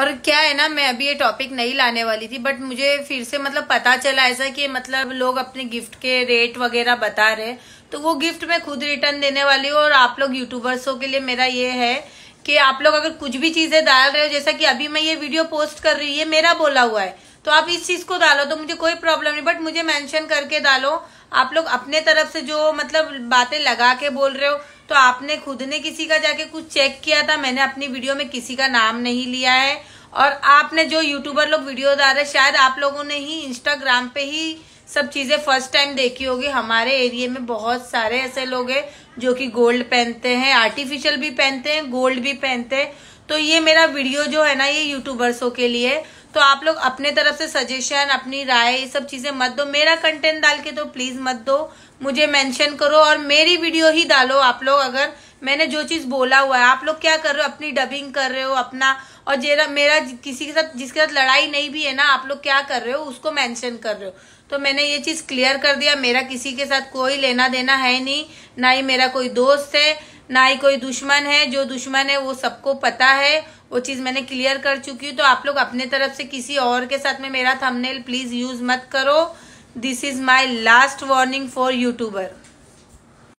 और क्या है ना मैं अभी ये टॉपिक नहीं लाने वाली थी बट मुझे फिर से मतलब पता चला ऐसा कि मतलब लोग अपने गिफ्ट के रेट वगैरह बता रहे तो वो गिफ्ट मैं खुद रिटर्न देने वाली हूँ और आप लोग यूट्यूबर्सों के लिए मेरा ये है कि आप लोग अगर कुछ भी चीजें डाल रहे हो जैसा कि अभी मैं ये वीडियो पोस्ट कर रही है मेरा बोला हुआ है तो आप इस चीज को डालो तो मुझे कोई प्रॉब्लम नहीं बट मुझे मैंशन करके डालो आप लोग अपने तरफ से जो मतलब बातें लगा के बोल रहे हो तो आपने खुद ने किसी का जाके कुछ चेक किया था मैंने अपनी वीडियो में किसी का नाम नहीं लिया है और आपने जो यूट्यूबर लोग वीडियो डाल रहे शायद आप लोगों ने ही इंस्टाग्राम पे ही सब चीज़ें फर्स्ट टाइम देखी होगी हमारे एरिया में बहुत सारे ऐसे लोग हैं जो कि गोल्ड पहनते हैं आर्टिफिशियल भी पहनते हैं गोल्ड भी पहनते हैं तो ये मेरा वीडियो जो है ना ये यूट्यूबर्सों के लिए तो आप लोग अपने तरफ से सजेशन अपनी राय ये सब चीज़ें मत दो मेरा कंटेंट डाल के तो प्लीज़ मत दो मुझे मेंशन करो और मेरी वीडियो ही डालो आप लोग अगर मैंने जो चीज़ बोला हुआ है आप लोग क्या कर रहे हो अपनी डबिंग कर रहे हो अपना और जेरा मेरा किसी के साथ जिसके साथ लड़ाई नहीं भी है ना आप लोग क्या कर रहे हो उसको मेंशन कर रहे हो तो मैंने ये चीज़ क्लियर कर दिया मेरा किसी के साथ कोई लेना देना है नहीं ना ही मेरा कोई दोस्त है ना ही कोई दुश्मन है जो दुश्मन है वो सबको पता है वो चीज़ मैंने क्लियर कर चुकी हूँ तो आप लोग अपने तरफ से किसी और के साथ में मेरा थंबनेल प्लीज़ यूज़ मत करो this is my last warning for YouTuber